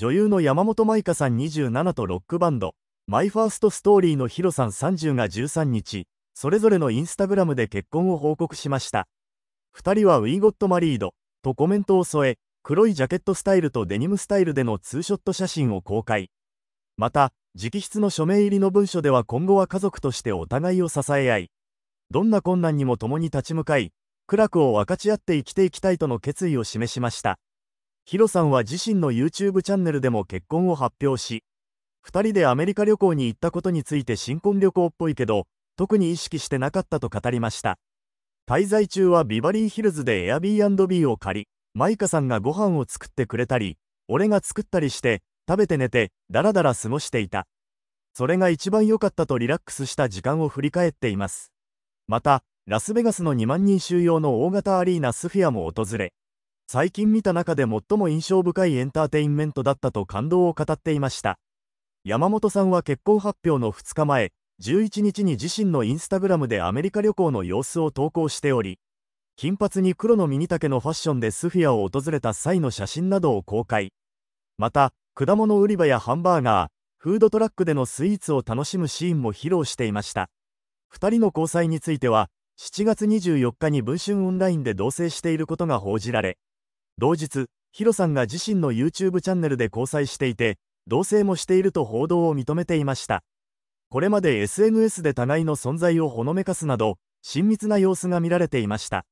女優の山本舞香さん27とロックバンド、マイファーストストーリーのヒロさん30が13日、それぞれのインスタグラムで結婚を報告しました。2人はウィーゴットマリードとコメントを添え、黒いジャケットスタイルとデニムスタイルでのツーショット写真を公開。また、直筆の署名入りの文書では今後は家族としてお互いを支え合い、どんな困難にも共に立ち向かい、苦楽を分かち合って生きていきたいとの決意を示しました。ヒロさんは自身の YouTube チャンネルでも結婚を発表し、2人でアメリカ旅行に行ったことについて新婚旅行っぽいけど、特に意識してなかったと語りました。滞在中はビバリーヒルズで Airbnb を借り、マイカさんがご飯を作ってくれたり、俺が作ったりして、食べて寝て、だらだら過ごしていた。それが一番良かったとリラックスした時間を振り返っています。また、ラスベガスの2万人収容の大型アリーナスフィアも訪れ、最近見た中で最も印象深いエンターテインメントだったと感動を語っていました山本さんは結婚発表の2日前11日に自身のインスタグラムでアメリカ旅行の様子を投稿しており金髪に黒のミニ丈のファッションでスフィアを訪れた際の写真などを公開また果物売り場やハンバーガーフードトラックでのスイーツを楽しむシーンも披露していました2人の交際については7月24日に文春オンラインで同棲していることが報じられ同日、ヒロさんが自身の YouTube チャンネルで交際していて、同棲もしていると報道を認めていました。これまで SNS で互いの存在をほのめかすなど、親密な様子が見られていました。